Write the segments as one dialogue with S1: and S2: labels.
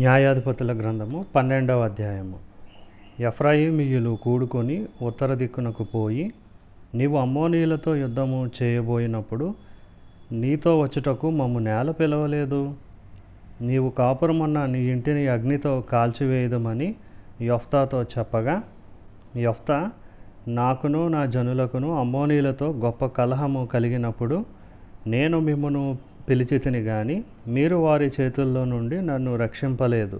S1: న్యాయాధిపతుల గ్రంథము పన్నెండవ అధ్యాయము ఎఫ్రాయిమీయులు కూడుకొని ఉత్తర దిక్కునకు పోయి నీవు అమ్మోనీయులతో యుద్ధము చేయబోయినప్పుడు నీతో వచ్చుటకు మమ్ము నేల పిలవలేదు నీవు కాపురమన్న నీ ఇంటిని అగ్నితో కాల్చివేయదమని యొఫ్తాతో చెప్పగా యొఫ్తా నాకును నా జనులకును అమ్మోనీయులతో గొప్ప కలహము కలిగినప్పుడు నేను మిమ్మను పిలిచితిని గాని మీరు వారి చేతుల్లో నుండి నన్ను రక్షింపలేదు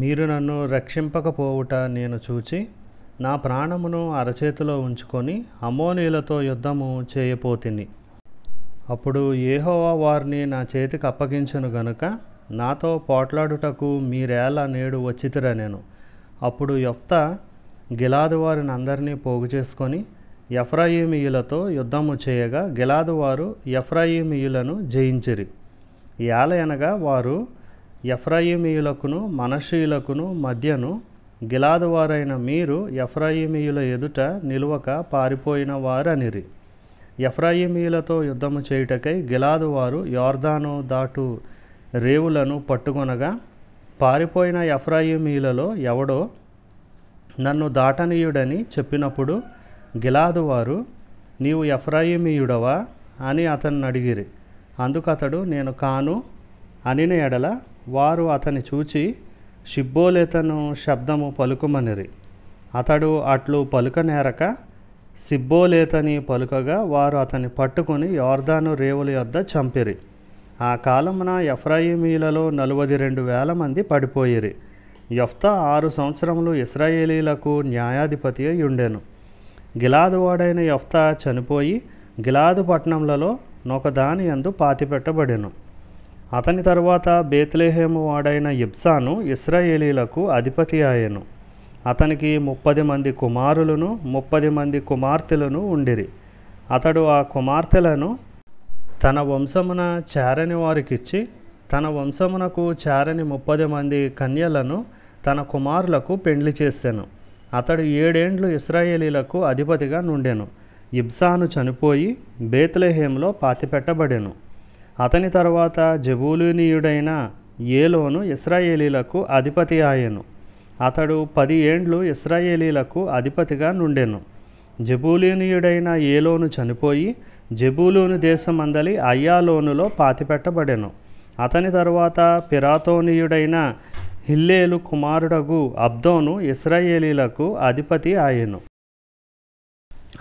S1: మీరు నన్ను రక్షింపకపోవుట నేను చూచి నా ప్రాణమును అరచేతిలో ఉంచుకొని అమోనీలతో యుద్ధము చేయపోతిని అప్పుడు ఏహోవా వారిని నా చేతికి అప్పగించను గనుక నాతో పోట్లాడుటకు మీరేలా నేడు వచ్చితిరా నేను అప్పుడు యొక్క గిలాదు వారిని అందరినీ పోగు చేసుకొని ఎఫ్రాయిమీయులతో యుద్ధము చేయగా గిలాదు వారు ఎఫ్రాయిమీయులను జయించిరి ఏలయనగా వారు ఎఫ్రాయిమీయులకును మనషీయులకును మధ్యను గిలాదు వారైన మీరు ఎఫ్రాయిమీయుల ఎదుట నిలువక పారిపోయిన వారనిరి ఎఫ్రాయిమీయులతో యుద్ధము చేయుటకై గిలాదు వారు యోర్దాను దాటు రేవులను పట్టుకొనగా పారిపోయిన ఎఫ్రాయిమియులలో ఎవడో నన్ను దాటనీయుడని చెప్పినప్పుడు గిలాదు వారు నీవు ఎఫ్రాయిమీయుడవా అని అతన్ని అడిగిరి అందుకు అతడు నేను కాను అనిన ఎడల వారు అతని చూచి షిబ్బోలేతను శబ్దము పలుకుమనిరి అతడు అట్లు పలుకనేరక సిబ్బోలేతని పలుకగా వారు అతన్ని పట్టుకుని యోర్దాను రేవుల యొద్ద చంపిరి ఆ కాలమున ఎఫ్రాయిమీలలో నలువది రెండు వేల మంది పడిపోయిరి యఫ్తా ఆరు సంవత్సరములు ఇస్రాయేలీలకు న్యాయాధిపతి అయి ఉండెను గిలాదువాడైన యొఫ్తా చనిపోయి గిలాదు పట్టణంలో నొకదాని అందు పాతిపెట్టబడెను అతని తరువాత బేత్లేహేము వాడైన ఇబ్సాను ఇస్రాయేలీలకు అధిపతి అయ్యను అతనికి ముప్పది మంది కుమారులను ముప్పది మంది కుమార్తెలను ఉండిరి అతడు ఆ కుమార్తెలను తన వంశమున చేరని వారికిచ్చి తన వంశమునకు చేరని ముప్పది మంది కన్యలను తన కుమారులకు పెండ్లి చేశాను అతడు ఏడేండ్లు ఇస్రాయేలీలకు అధిపతిగా నుండెను ఇబ్సాను చనిపోయి పాతి పాతిపెట్టబడెను అతని తర్వాత జబూలునీయుడైన ఏలోను ఇస్రాయేలీలకు అధిపతి ఆయను అతడు పది ఏండ్లు ఇస్రాయేలీలకు అధిపతిగా నుండెను జబూలీనియుడైన ఏలోను చనిపోయి జబూలూను దేశమందలి అయ్యాలోనులో పాతిపెట్టబడెను అతని తరువాత పిరాతోనీయుడైన హిల్లేలు కుమారుడగు అబ్దోను ఇస్రాయేలీలకు అధిపతి ఆయను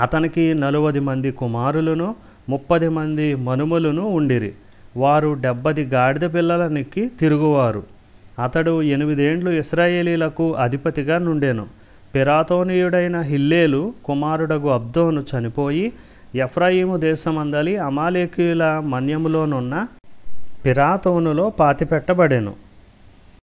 S1: అతనికి నలువది మంది కుమారులను ముప్పది మంది మనుమలను ఉండిరి వారు డెబ్బది గాడిద పిల్లలనికి తిరుగువారు అతడు ఎనిమిదేండ్లు ఇస్రాయేలీలకు అధిపతిగా నుండెను పిరాతోనీయుడైన హిల్లేలు కుమారుడగు అబ్దోను చనిపోయి ఎఫ్రాయిము దేశమందలి అమాలేకీయుల మన్యములోనున్న పిరాతోనులో పాతిపెట్టబడెను